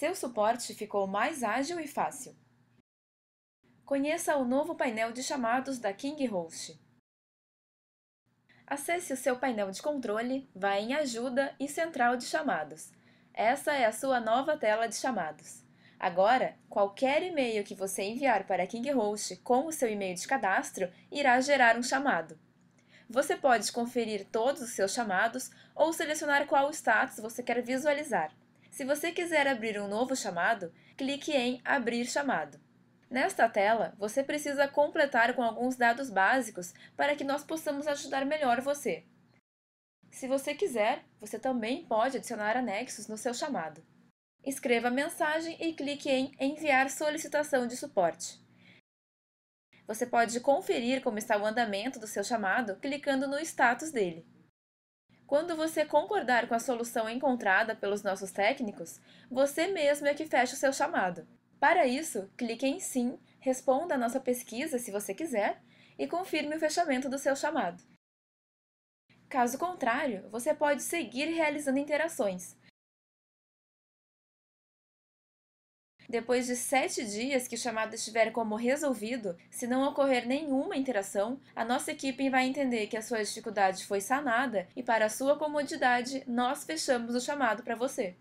Seu suporte ficou mais ágil e fácil. Conheça o novo painel de chamados da KingHost. Acesse o seu painel de controle, vá em Ajuda e Central de Chamados. Essa é a sua nova tela de chamados. Agora, qualquer e-mail que você enviar para a KingHost com o seu e-mail de cadastro irá gerar um chamado você pode conferir todos os seus chamados ou selecionar qual status você quer visualizar. Se você quiser abrir um novo chamado, clique em Abrir chamado. Nesta tela, você precisa completar com alguns dados básicos para que nós possamos ajudar melhor você. Se você quiser, você também pode adicionar anexos no seu chamado. Escreva a mensagem e clique em Enviar solicitação de suporte. Você pode conferir como está o andamento do seu chamado clicando no status dele. Quando você concordar com a solução encontrada pelos nossos técnicos, você mesmo é que fecha o seu chamado. Para isso, clique em Sim, responda a nossa pesquisa se você quiser e confirme o fechamento do seu chamado. Caso contrário, você pode seguir realizando interações, depois de sete dias que o chamado estiver como resolvido, se não ocorrer nenhuma interação, a nossa equipe vai entender que a sua dificuldade foi sanada e, para sua comodidade, nós fechamos o chamado para você.